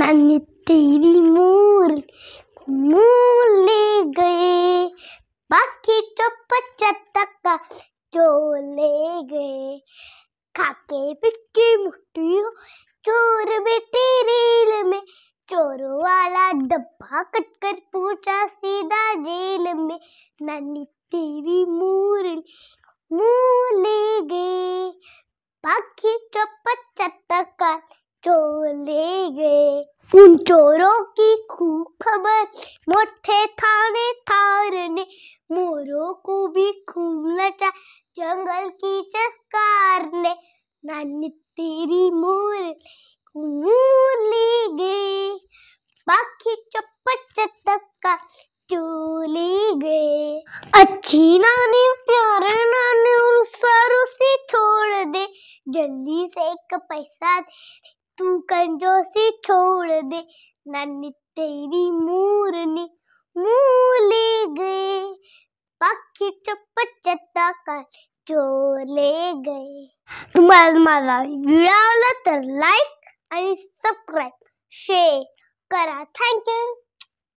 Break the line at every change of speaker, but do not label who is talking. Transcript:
none तेरी मूल मूल ले गए बाकी तो चटका जो ले गए खाके पिके मुट्ठी चोर बेटे रेल में चोर वाला डब्बा कट कर पूछा सीधा जेल में नानी तेरी मोर मुँह ले गए बाकी चौपट तो ले गए उन चोरों की खूब खबर मोठे थाने थार ने मोरों को भी खूब नचा जंगल की चस्कार ने नानी तेरी मोर ली ले गए बाकी चतक का चोली गए अच्छी नानी प्यारे नानी उन सारों से छोड़ दे जल्दी से एक पैसा कंजोसी छोड़ दे नन्नी तेरी मूरनी मूले गए पक्षी चुप चट्टा कर चोले गए तुम्हाला माला व्हिडिओ तर लाइक आणि सब्सक्राइब शेयर करा थैंक यू